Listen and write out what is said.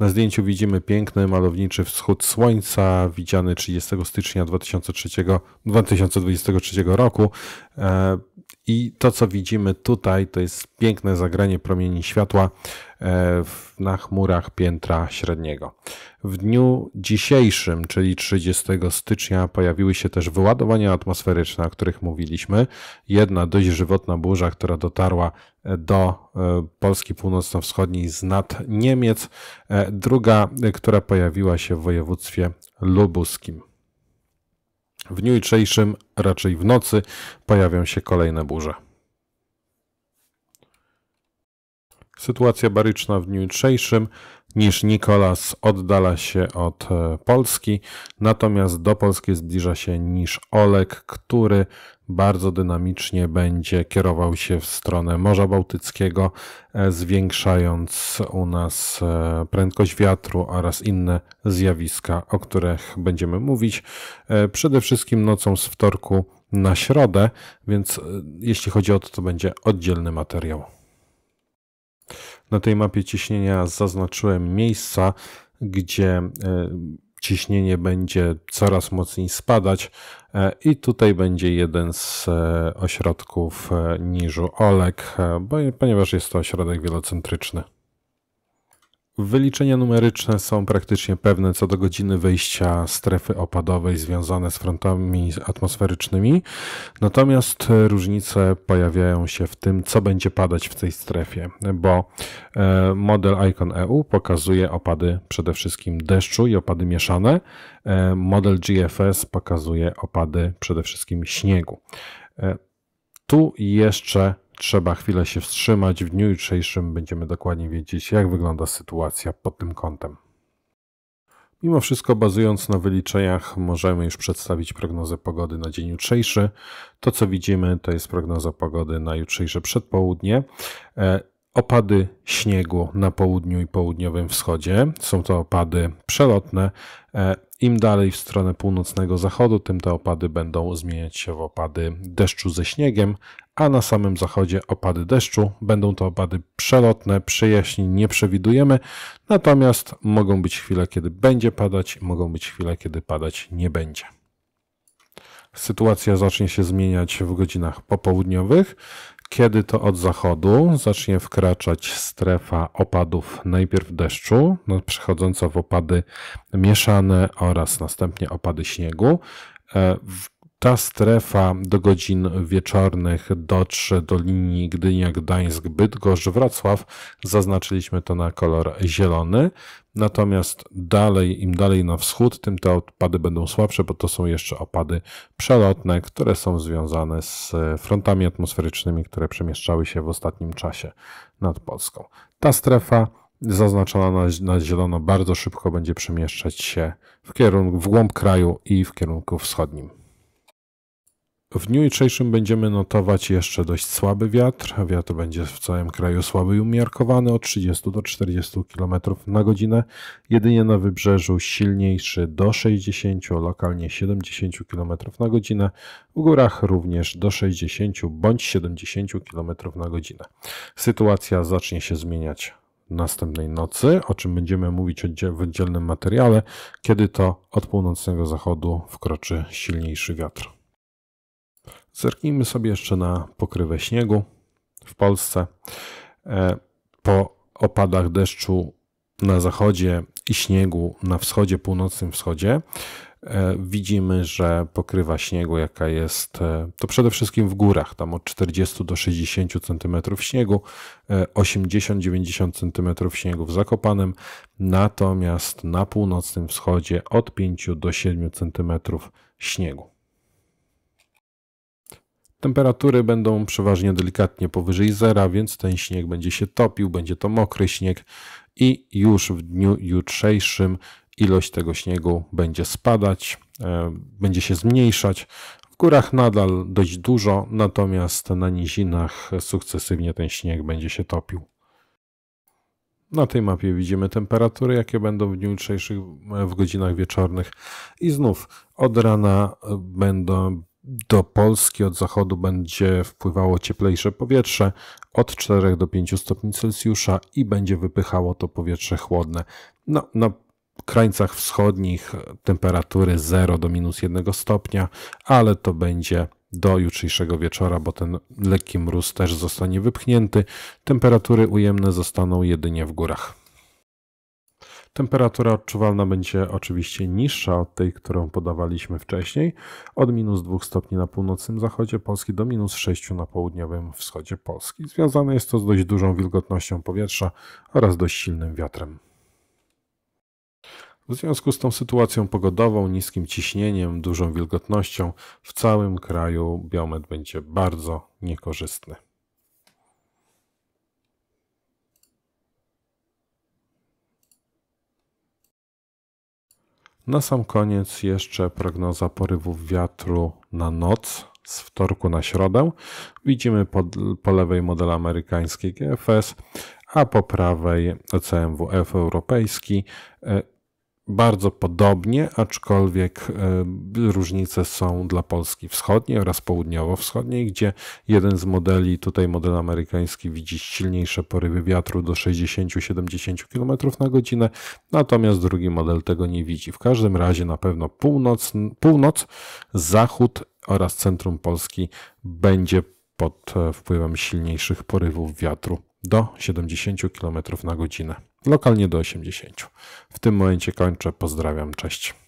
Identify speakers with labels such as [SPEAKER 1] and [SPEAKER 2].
[SPEAKER 1] Na zdjęciu widzimy piękny, malowniczy wschód słońca, widziany 30 stycznia 2003, 2023 roku. E, i to, co widzimy tutaj, to jest piękne zagranie promieni światła e, na chmurach piętra średniego. W dniu dzisiejszym, czyli 30 stycznia, pojawiły się też wyładowania atmosferyczne, o których mówiliśmy. Jedna dość żywotna burza, która dotarła e, do e, Polski północno-wschodniej z nad Niemiec, druga, która pojawiła się w województwie lubuskim. W dniu jutrzejszym, raczej w nocy, pojawią się kolejne burze. Sytuacja baryczna w dniu jutrzejszym niż Nikolas oddala się od e, Polski, natomiast do Polski zbliża się niż Olek, który bardzo dynamicznie będzie kierował się w stronę Morza Bałtyckiego, e, zwiększając u nas e, prędkość wiatru oraz inne zjawiska, o których będziemy mówić. Przede wszystkim nocą z wtorku na środę, więc jeśli chodzi o to, to będzie oddzielny materiał. Na tej mapie ciśnienia zaznaczyłem miejsca, gdzie e, ciśnienie będzie coraz mocniej spadać e, i tutaj będzie jeden z e, ośrodków Niżu Olek, ponieważ jest to ośrodek wielocentryczny. Wyliczenia numeryczne są praktycznie pewne co do godziny wejścia strefy opadowej związane z frontami atmosferycznymi, natomiast różnice pojawiają się w tym, co będzie padać w tej strefie, bo e, model Icon EU pokazuje opady przede wszystkim deszczu i opady mieszane, e, model GFS pokazuje opady przede wszystkim śniegu. E, tu jeszcze trzeba chwilę się wstrzymać. W dniu jutrzejszym będziemy dokładnie wiedzieć, jak wygląda sytuacja pod tym kątem. Mimo wszystko, bazując na wyliczeniach, możemy już przedstawić prognozę pogody na dzień jutrzejszy. To, co widzimy, to jest prognoza pogody na jutrzejsze przedpołudnie. E, opady śniegu na południu i południowym wschodzie. Są to opady przelotne. E, im dalej w stronę północnego zachodu, tym te opady będą zmieniać się w opady deszczu ze śniegiem, a na samym zachodzie opady deszczu. Będą to opady przelotne, przejaśni nie przewidujemy, natomiast mogą być chwile, kiedy będzie padać, mogą być chwile, kiedy padać nie będzie. Sytuacja zacznie się zmieniać w godzinach popołudniowych. Kiedy to od zachodu zacznie wkraczać strefa opadów najpierw deszczu, no, przechodząca w opady mieszane oraz następnie opady śniegu. E, w ta strefa do godzin wieczornych dotrze do linii Gdynia, Gdańsk, Bydgoszcz, Wrocław. Zaznaczyliśmy to na kolor zielony. Natomiast dalej, im dalej na wschód, tym te opady będą słabsze, bo to są jeszcze opady przelotne, które są związane z frontami atmosferycznymi, które przemieszczały się w ostatnim czasie nad Polską. Ta strefa zaznaczona na, na zielono bardzo szybko będzie przemieszczać się w kierunku w głąb kraju i w kierunku wschodnim. W dniu jutrzejszym będziemy notować jeszcze dość słaby wiatr. Wiatr będzie w całym kraju słaby i umiarkowany od 30 do 40 km na godzinę. Jedynie na wybrzeżu silniejszy do 60, lokalnie 70 km na godzinę. W górach również do 60 bądź 70 km na godzinę. Sytuacja zacznie się zmieniać następnej nocy, o czym będziemy mówić w oddzielnym materiale, kiedy to od północnego zachodu wkroczy silniejszy wiatr. Zerknijmy sobie jeszcze na pokrywę śniegu w Polsce. E, po opadach deszczu na zachodzie i śniegu na wschodzie, północnym wschodzie, e, widzimy, że pokrywa śniegu, jaka jest, e, to przede wszystkim w górach, tam od 40 do 60 cm śniegu, 80-90 cm śniegu w zakopanym, natomiast na północnym wschodzie od 5 do 7 cm śniegu. Temperatury będą przeważnie delikatnie powyżej zera, więc ten śnieg będzie się topił, będzie to mokry śnieg i już w dniu jutrzejszym ilość tego śniegu będzie spadać, e, będzie się zmniejszać. W górach nadal dość dużo, natomiast na nizinach sukcesywnie ten śnieg będzie się topił. Na tej mapie widzimy temperatury, jakie będą w dniu jutrzejszych e, w godzinach wieczornych i znów od rana e, będą do Polski od zachodu będzie wpływało cieplejsze powietrze od 4 do 5 stopni Celsjusza i będzie wypychało to powietrze chłodne. No, na krańcach wschodnich temperatury 0 do minus 1 stopnia, ale to będzie do jutrzejszego wieczora, bo ten lekki mróz też zostanie wypchnięty. Temperatury ujemne zostaną jedynie w górach. Temperatura odczuwalna będzie oczywiście niższa od tej, którą podawaliśmy wcześniej, od minus 2 stopni na północnym zachodzie Polski do minus 6 na południowym wschodzie Polski. Związane jest to z dość dużą wilgotnością powietrza oraz dość silnym wiatrem. W związku z tą sytuacją pogodową, niskim ciśnieniem, dużą wilgotnością w całym kraju biomet będzie bardzo niekorzystny. Na sam koniec jeszcze prognoza porywów wiatru na noc z wtorku na środę. Widzimy po, po lewej model amerykański GFS, a po prawej CMWF europejski e, bardzo podobnie, aczkolwiek e, różnice są dla Polski wschodniej oraz południowo-wschodniej, gdzie jeden z modeli, tutaj model amerykański, widzi silniejsze porywy wiatru do 60-70 km na godzinę, natomiast drugi model tego nie widzi. W każdym razie na pewno północ, północ zachód oraz centrum Polski będzie pod e, wpływem silniejszych porywów wiatru do 70 km na godzinę, lokalnie do 80. W tym momencie kończę. Pozdrawiam, cześć.